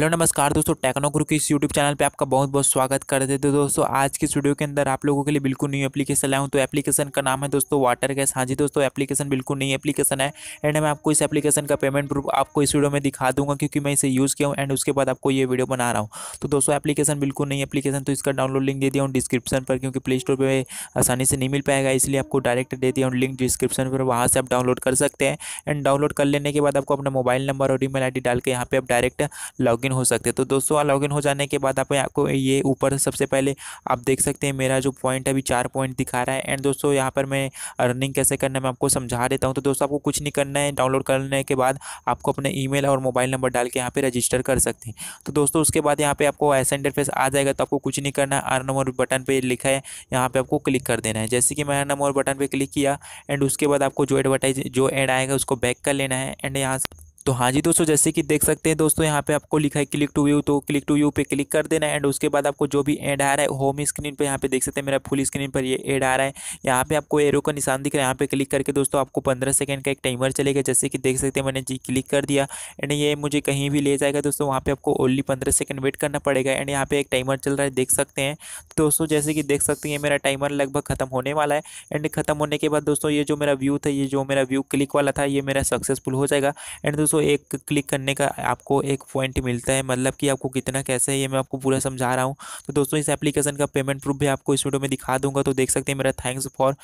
Hello नमस्कार दोस्तों techno गुरु के इस यूट्यूब चैनल पे आपका बहुत बहुत स्वागत कर देते हैं दोस्तों आज की स्टूडियो के अंदर आप लोगों के लिए बिल्कुल न्यू एप्लीकेशन लाया हूँ तो एप्लीकेशन का नाम है दोस्तों वाटर गैस हाँ जी दोस्तों एप्लीकेशन बिल्कुल नई एप्लीकेशन है एंड मैं आपको इस एप्लीकेशन का पेमेंट प्रूफ आपको इस वीडियो में दिखा दूंगा क्योंकि मैं इसे यूज़ किया हूँ एंड उसके बाद आपको ये वीडियो बना रहा हूँ तो दोस्तों एप्लीकेशन बिल्कुल नई एप्लीकेशन तो इसका डाउनलोड लिंक दे दिया हूँ डिस्क्रिप्शन पर क्योंकि प्ले स्टोर पर आसानी से नहीं मिल पाएगा इसलिए आपको डायरेक्ट दे दिया हूँ लिंक डिस्क्रिप्शन पर वहाँ से आप डाउनलोड कर सकते हैं एंड डाउनलोड कर लेने के बाद आपको अपना मोबाइल नंबर और ई मेल डाल के यहाँ पर आप डायरेक्ट लॉग लॉगिन हो सकते हैं तो दोस्तों आप लॉगिन हो जाने के बाद आप आपको ये ऊपर सबसे पहले आप देख सकते हैं मेरा जो पॉइंट अभी चार पॉइंट दिखा रहा है एंड दोस्तों यहाँ पर मैं अर्निंग कैसे करना मैं आपको समझा देता हूँ तो दोस्तों आपको कुछ नहीं करना है डाउनलोड करने के बाद आपको अपने ई और मोबाइल नंबर डाल के यहाँ पर रजिस्टर कर सकते हैं तो दोस्तों उसके बाद यहाँ पे आपको ऐसा इंटरफेस आ जाएगा तो आपको कुछ नहीं करना है आर नंबर बटन पर लिखा है यहाँ पर आपको क्लिक कर देना है जैसे कि मैं अर्न नंबर बटन पर क्लिक किया एंड उसके बाद आपको जो एडवर्टाइज जो एड आएगा उसको बैक कर लेना है एंड यहाँ से तो हाँ जी दोस्तों जैसे कि देख सकते हैं दोस्तों यहाँ पे आपको लिखा है क्लिक टू व्यू तो क्लिक टू व्यू पे क्लिक कर देना है एंड उसके बाद आपको जो भी एड आ रहा है होम स्क्रीन पे यहाँ पे देख सकते हैं मेरा फुल स्क्रीन पर ये एड आ रहा है यहाँ पे आपको एरो का निशान दिख रहा है यहाँ पे क्लिक करके दोस्तों आपको पंद्रह सेकेंड का एक टाइमर चलेगा जैसे कि देख सकते हैं मैंने जी क्लिक कर दिया एंड ये मुझे कहीं भी ले जाएगा दोस्तों वहाँ पर आपको ओनली पंद्रह सेकेंड वेट करना पड़ेगा एंड यहाँ पे एक टाइमर चल रहा है देख सकते हैं दोस्तों जैसे कि देख सकते हैं मेरा टाइमर लगभग खत्म होने वाला है एंड खत्म होने के बाद दोस्तों ये जो मेरा व्यू था ये जो मेरा व्यू क्लिक वाला था ये मेरा सक्सेसफुल हो जाएगा एंड दोस्तों एक क्लिक करने का आपको एक पॉइंट मिलता है मतलब कि आपको कितना कैसे है ये मैं आपको पूरा समझा रहा हूँ तो दोस्तों इस एप्लीकेशन का पेमेंट प्रूफ भी आपको इस वीडियो में दिखा दूंगा तो देख सकते हैं मेरा थैंक्स फॉर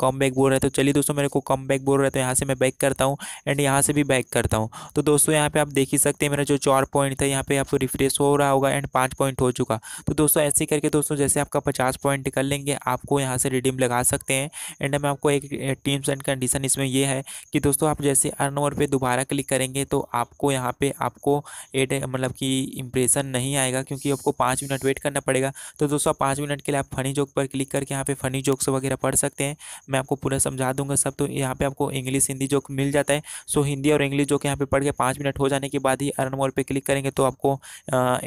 कम बैक बोल रहा है तो चलिए दोस्तों मेरे को कम बैक बोल रहा है तो यहाँ से मैं बैक करता हूँ एंड यहाँ से भी बैक करता हूँ तो दोस्तों यहाँ पर आप देख ही सकते हैं मेरा जो चार पॉइंट था यहाँ पर आपको रिफ्रेश हो रहा होगा एंड पाँच पॉइंट हो चुका तो दोस्तों ऐसे करके दोस्तों जैसे आपका पचास पॉइंट कर लेंगे आपको यहाँ से रिडीम लगा सकते हैं एंड मैं आपको एक टीम्स एंड कंडीशन इसमें यह है कि दोस्तों आप जैसे अर्न ओवर पे दोबारा क्लिक करेंगे करेंगे तो आपको यहाँ पे आपको एड मतलब कि इंप्रेशन नहीं आएगा क्योंकि आपको पाँच मिनट वेट करना पड़ेगा तो दोस्तों पाँच मिनट के लिए आप फनी जोक पर क्लिक करके यहाँ पे फनी जोक्स वगैरह पढ़ सकते हैं मैं आपको पूरा समझा दूंगा सब तो यहाँ पे आपको इंग्लिश हिंदी जोक मिल जाता है सो हिंदी और इंग्लिश जोक यहाँ पे पढ़ के पाँच मिनट हो जाने के बाद ही अर्न मोर पर क्लिक करेंगे तो आपको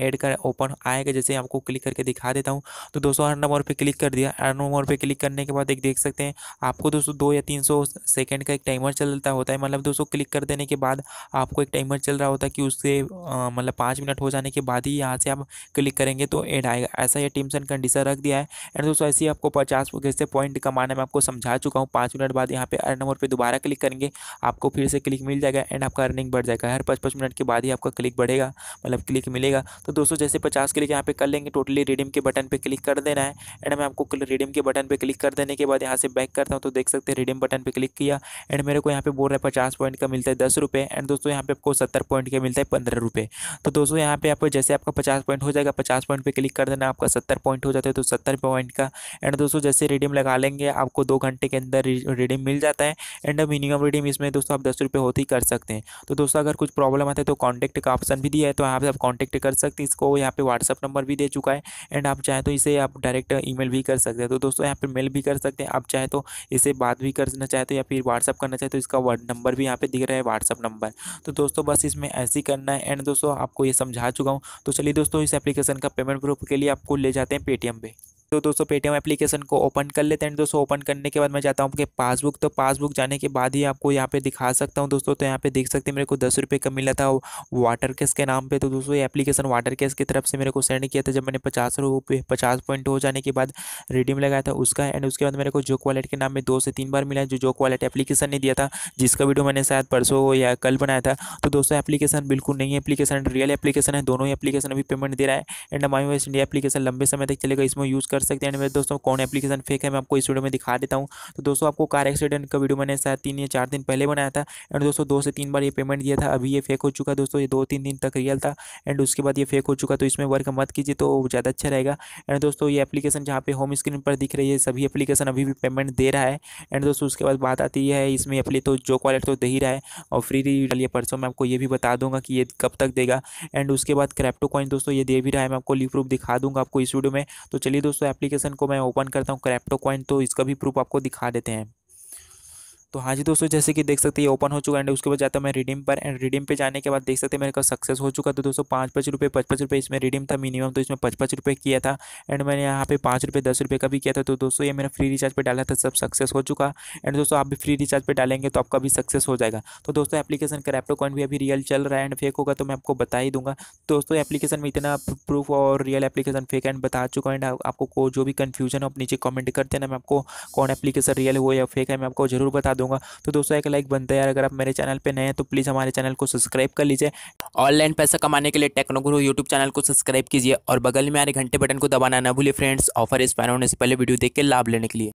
एड का ओपन आएगा जैसे आपको क्लिक करके दिखा देता हूँ तो दोस्तों अर्न मोर पर क्लिक कर दिया अर्न मोर पर क्लिक करने के बाद एक देख सकते हैं आपको दोस्तों दो या तीन सौ सेकेंड का एक टाइमर चलता होता है मतलब दोस्तों क्लिक कर देने के बाद आपको एक टाइमर चल रहा होता है कि उससे हाँ। मतलब पाँच मिनट हो जाने के बाद ही यहाँ से आप क्लिक करेंगे तो एड आएगा ऐसा ये टीम्स एंड कंडीशन रख दिया है एंड दोस्तों ऐसे ही आपको पचास कैसे पॉइंट कमाना मैं आपको समझा चुका हूँ पाँच मिनट बाद यहाँ पे अर्न नंबर पर दोबारा क्लिक करेंगे आपको फिर से क्लिक मिल जाएगा एंड आपका अर्निंग बढ़ जाएगा हर पाँच पाँच मिनट के बाद ही आपका क्लिक बढ़ेगा मतलब क्लिक मिलेगा तो दोस्तों जैसे पचास क्लिक यहाँ पे कर लेंगे टोटली रिडीम के बटन पर क्लिक कर देना है एंड मैं आपको रिडीम के बटन पर क्लिक कर देने के बाद यहाँ से बैक करता हूँ तो देख सकते हैं रिडीम बटन पर क्लिक किया एंड मेरे को यहाँ पे बोल रहा है पचास पॉइंट का मिलता है दस रुपये एंड दोस्तों दोस्तों यहाँ पे आपको सत्तर पॉइंट का मिलता है पंद्रह रुपये तो दोस्तों यहाँ पे आपको जैसे आपका पचास पॉइंट हो जाएगा पचास पॉइंट पे क्लिक कर देना आपका सत्तर पॉइंट हो जाता है तो सत्तर पॉइंट का एंड दोस्तों जैसे रिडीम लगा लेंगे आपको दो घंटे के अंदर रिडीम मिल जाता है एंड मिनिमम रिडीम इसमें दोस्तों आप दस रुपये होते ही कर सकते हैं तो दोस्तों अगर कुछ प्रॉब्लम आता है तो कॉन्टैक्ट का ऑप्शन भी दिया है तो यहाँ पे आप कॉन्टैक्ट कर सकते हैं इसको यहाँ पे व्हाट्सअप नंबर भी दे चुका है एंड आप चाहें तो इसे आप डायरेक्ट ई भी कर सकते हैं तो दोस्तों यहाँ पर मेल भी कर सकते हैं आप चाहे तो इसे बात भी करना चाहें तो या फिर व्हाट्सअप करना चाहते तो इसका नंबर भी यहाँ पे दिख रहा है व्हाट्सअप नंबर तो दोस्तों बस इसमें ऐसे ही करना है एंड दोस्तों आपको ये समझा चुका हूँ तो चलिए दोस्तों इस एप्लीकेशन का पेमेंट प्रूफ के लिए आपको ले जाते हैं पेटीएम पे तो दोस्तों पेटीएम एप्लीकेशन को ओपन कर लेते हैं दोस्तों ओपन करने के बाद मैं जाता हूँ आपके पासबुक तो पासबुक जाने के बाद ही आपको यहाँ पे दिखा सकता हूँ दोस्तों तो यहाँ पे देख सकते हैं मेरे को दस रुपये का मिला था वाटर केस के नाम पे तो दोस्तों ये एप्लीकेशन वाटर केस की तरफ से मेरे को सेंड किया था जब मैंने पचास रुपये पचास पॉइंट हो जाने के बाद रिडीम लगाया था उसका एंड उसके बाद मेरे को जोक वॉलेट के नाम में दो से तीन बार मिला जो जोक वॉलेट एप्लीकेशन ने दिया था जिसका वीडियो मैंने शायद परसों या कल बनाया था तो दोस्तों एप्लीकेशन बिल्कुल नहीं एप्लीकेशन रियल एप्लीकेशन है दोनों ही एप्लीकेशन अभी पेमेंट दे रहा है and my West India application लंबे समय तक चलेगा इसमें यूज़ कर सकते हैं मेरे दोस्तों कौन एप्लीकेशन फेक है मैं आपको इस वीडियो में दिखा देता हूँ तो दोस्तों आपको कार एक्सीडेंट का वीडियो मैंने शायद तीन या चार दिन पहले बनाया था एंड दोस्तों दो से तीन बार ये पेमेंट दिया था अभी ये फेक हो चुका दोस्तों ये दो तीन दिन तक रियल था एंड उसके बाद ये फेक हो चुका तो इसमें वर्क मत कीजिए तो ज़्यादा अच्छा रहेगा एंड दोस्तों ये एप्लीकेशन जहाँ पे होम स्क्रीन पर दिख रही है सभी एप्लीकेशन अभी भी पेमेंट दे रहा है एंड दोस्तों उसके बाद बात आती है इसमें अपने तो जो वॉलेट तो दे ही रहा है और फ्री डालिए परसों मैं आपको ये भी बता दूंगा कि ये कब तक देगा एंड उसके बाद क्रैप्टो कॉइन दोस्तों ये दे भी रहा है मैं आपको लीव प्रूफ दिखा दूंगा आपको इस वीडियो में तो चलिए दोस्तों दोस्तों एप्लीकेशन को मैं ओपन करता हूँ क्रैप्टो कॉइन तो इसका भी प्रूफ आपको दिखा देते हैं तो हाँ जी दोस्तों जैसे कि देख सकते हैं ओपन हो चुका है एंड उसके बाद जाता मैं रिडीम पर एंड रिडीम पे जाने के बाद देख सकते हैं मेरे का सक्सेस हो चुका तो दोस्तों पाँच पाँच रुपये पच पच रुपये इसमें रिडीम था मिनिमम तो इसमें पच पच रुपये किया था एंड मैंने यहाँ पे पाँच रुपये दस रुपये का भी किया था तो दोस्तों ये मैंने फ्री रिचार्ज पर डाला था सब सक्सेस हो चुका एंड दोस्तों आप भी फ्री रिचार्ज पर डालेंगे तो आपका भी सक्सेस हो जाएगा तो दोस्तों एप्लीकेशन क्रैप्टो कॉइन भी अभी रियल चल रहा है एंड फेक होगा तो मैं आपको बता ही दूंगा दोस्तों एप्लीकेशन में इतना प्रूफ और रियल एप्लीकेशन फेक एंड बता चुका एंड आपको जो भी कन्फ्यूजन हो आप नीचे कमेंट करते हैं मैं आपको कौन एप्लीकेशन रियल हो या फेक है मैं आपको जरूर बता दूँ दूंगा तो दोस्तों एक लाइक बनता है यार अगर आप मेरे चैनल पर नए हैं तो प्लीज़ हमारे चैनल को सब्सक्राइब कर लीजिए ऑनलाइन पैसा कमाने के लिए टेक्नोग्रो यूट्यूब चैनल को सब्सक्राइब कीजिए और बगल में आ रहे घंटे बटन को दबाना ना भूलिए फ्रेंड्स ऑफर इस पैन होने से पहले वीडियो देख के लाभ लेने के लिए